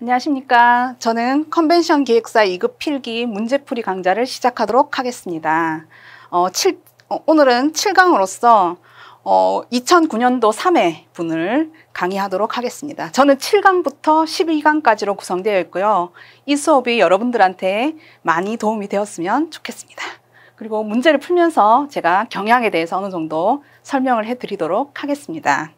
안녕하십니까. 저는 컨벤션 기획사 2급 필기 문제풀이 강좌를 시작하도록 하겠습니다. 어, 7, 어, 오늘은 7강으로서 어, 2009년도 3회 분을 강의하도록 하겠습니다. 저는 7강부터 12강까지로 구성되어 있고요. 이 수업이 여러분들한테 많이 도움이 되었으면 좋겠습니다. 그리고 문제를 풀면서 제가 경향에 대해서 어느 정도 설명을 해드리도록 하겠습니다.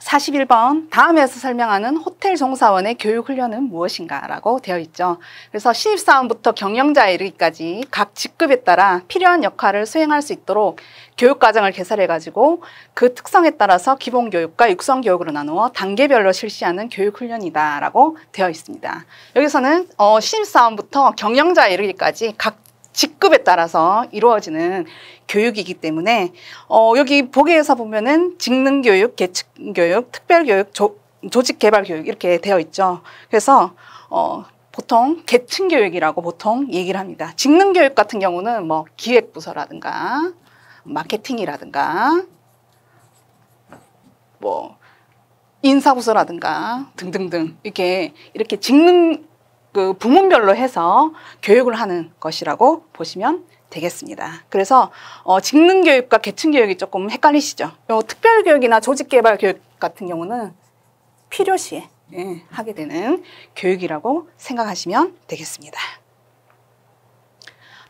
사십일 번 다음에서 설명하는 호텔 종사원의 교육 훈련은 무엇인가라고 되어 있죠. 그래서 신입사원부터 경영자에 이르기까지 각 직급에 따라 필요한 역할을 수행할 수 있도록 교육 과정을 개설해 가지고 그 특성에 따라서 기본 교육과 육성 교육으로 나누어 단계별로 실시하는 교육 훈련이다라고 되어 있습니다. 여기서는 어, 신입사원부터 경영자에 이르기까지 각 직급에 따라서 이루어지는 교육이기 때문에 어, 여기 보기에서 보면은 직능 교육, 계층 교육, 특별 교육, 조, 조직 개발 교육 이렇게 되어 있죠. 그래서 어, 보통 계층 교육이라고 보통 얘기를 합니다. 직능 교육 같은 경우는 뭐 기획 부서라든가 마케팅이라든가 뭐 인사부서라든가 등등등 이렇게 이렇게 직능 그 부문별로 해서 교육을 하는 것이라고 보시면 되겠습니다. 그래서 어, 직능 교육과 계층 교육이 조금 헷갈리시죠. 요 특별 교육이나 조직 개발 교육 같은 경우는 필요시에 예, 하게 되는 교육이라고 생각하시면 되겠습니다.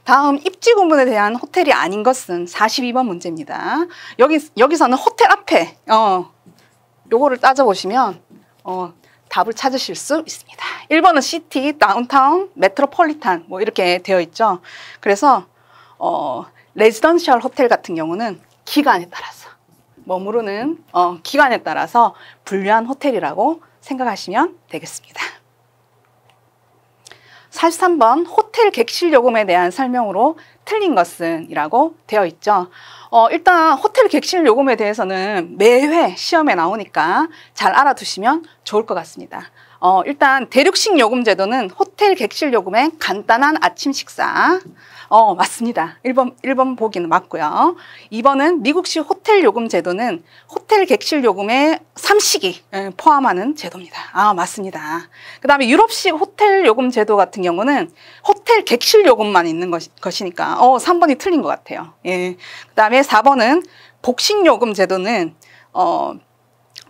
다음 입지 공분에 대한 호텔이 아닌 것은 42번 문제입니다. 여기 여기서는 호텔 앞에 어 요거를 따져 보시면 어 답을 찾으실 수 있습니다. 1번은 시티, 다운타운, 메트로폴리탄 뭐 이렇게 되어 있죠. 그래서 어, 레지던셜 호텔 같은 경우는 기간에 따라서 머무르는 어, 기간에 따라서 분류한 호텔이라고 생각하시면 되겠습니다. 43번 호텔 객실 요금에 대한 설명으로 틀린 것은이라고 되어 있죠. 어, 일단 호텔 객실 요금에 대해서는 매회 시험에 나오니까 잘 알아두시면 좋을 것 같습니다. 어, 일단 대륙식 요금 제도는 호텔 객실 요금의 간단한 아침 식사. 어, 맞습니다. 1번, 1번 보기는 맞고요. 2번은 미국식 호텔 요금 제도는 호텔 객실 요금의 3식이 예, 포함하는 제도입니다. 아, 맞습니다. 그 다음에 유럽식 호텔 요금 제도 같은 경우는 호텔 객실 요금만 있는 것이, 것이니까 어, 3번이 틀린 것 같아요. 예. 그 다음에 4번은 복식요금 제도는, 어,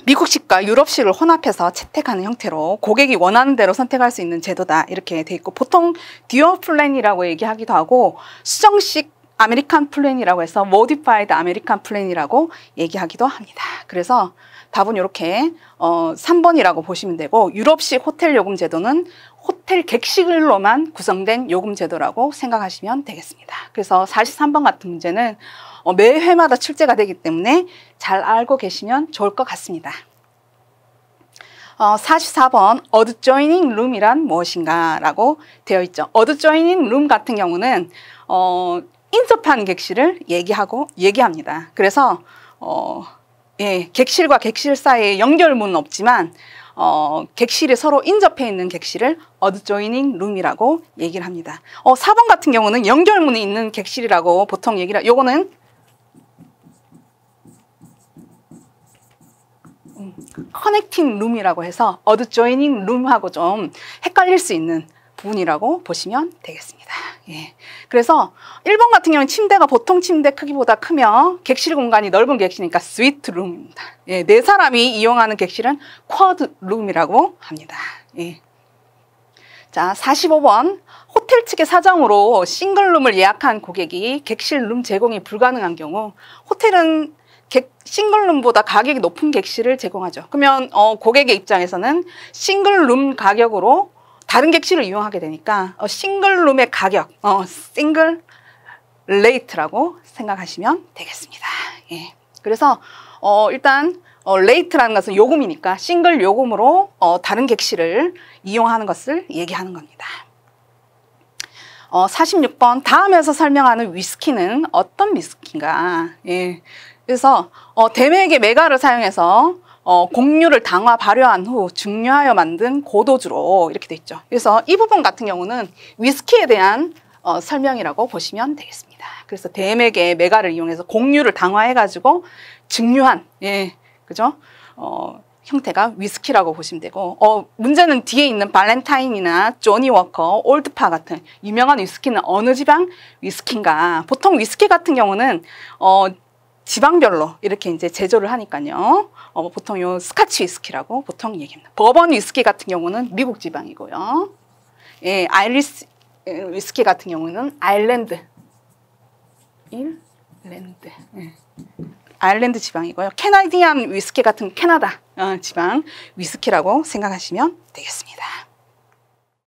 미국식과 유럽식을 혼합해서 채택하는 형태로 고객이 원하는 대로 선택할 수 있는 제도다. 이렇게 돼 있고, 보통 듀얼 플랜이라고 얘기하기도 하고, 수정식 아메리칸 플랜이라고 해서 모디파이드 아메리칸 플랜이라고 얘기하기도 합니다. 그래서 답은 이렇게 어, 3번이라고 보시면 되고 유럽식 호텔 요금 제도는 호텔 객실로만 구성된 요금 제도라고 생각하시면 되겠습니다. 그래서 43번 같은 문제는 어, 매 회마다 출제가 되기 때문에 잘 알고 계시면 좋을 것 같습니다. 어, 44번 어드조이닝 룸이란 무엇인가 라고 되어 있죠. 어드조이닝 룸 같은 경우는 어, 인접한 객실을 얘기하고 얘기합니다. 그래서 어, 예, 객실과 객실 사이에 연결문은 없지만 어, 객실이 서로 인접해 있는 객실을 어드조이닝 룸이라고 얘기를 합니다. 어, 4번 같은 경우는 연결문이 있는 객실이라고 보통 얘기를 요거는 커넥팅 룸이라고 해서 어드조이닝 룸하고 좀 헷갈릴 수 있는 부분이라고 보시면 되겠습니다. 예. 그래서 일 번 같은 경우는 침대가 보통 침대 크기보다 크며 객실 공간이 넓은 객실이니까 스위트 룸입니다. 예, 네 사람이 이용하는 객실은 쿼드 룸이라고 합니다. 예. 자, 45번. 호텔 측의 사정으로 싱글룸을 예약한 고객이 객실 룸 제공이 불가능한 경우 호텔은 객, 싱글룸보다 가격이 높은 객실을 제공하죠. 그러면 어, 고객의 입장에서는 싱글룸 가격으로 다른 객실을 이용하게 되니까 어, 싱글룸의 가격, 어, 싱글 레이트라고 생각하시면 되겠습니다. 예. 그래서 어, 일단 어, 레이트라는 것은 요금이니까 싱글 요금으로 어, 다른 객실을 이용하는 것을 얘기하는 겁니다. 어, 46번 다음에서 설명하는 위스키는 어떤 위스키인가? 예. 그래서 어, 대매액의 메가를 사용해서 어, 공유를 당화 발효한 후 증류하여 만든 고도주로 이렇게 돼 있죠. 그래서 이 부분 같은 경우는 위스키에 대한 어, 설명이라고 보시면 되겠습니다. 그래서 대맥의 메가를 이용해서 공유를 당화해가지고 증류한 예 그죠 어, 형태가 위스키라고 보시면 되고 어, 문제는 뒤에 있는 발렌타인이나 조니 워커, 올드파 같은 유명한 위스키는 어느 지방 위스키인가 보통 위스키 같은 경우는 어, 지방별로 이렇게 이제 제조를 하니까요. 어, 보통 요 스카치 위스키라고 보통 얘기합니다. 버번 위스키 같은 경우는 미국 지방이고요. 예, 아일리스 예, 위스키 같은 경우는 아일랜드. 일랜드. 예. 아일랜드 지방이고요. 캐나디안 위스키 같은 캐나다 어, 지방 위스키라고 생각하시면 되겠습니다.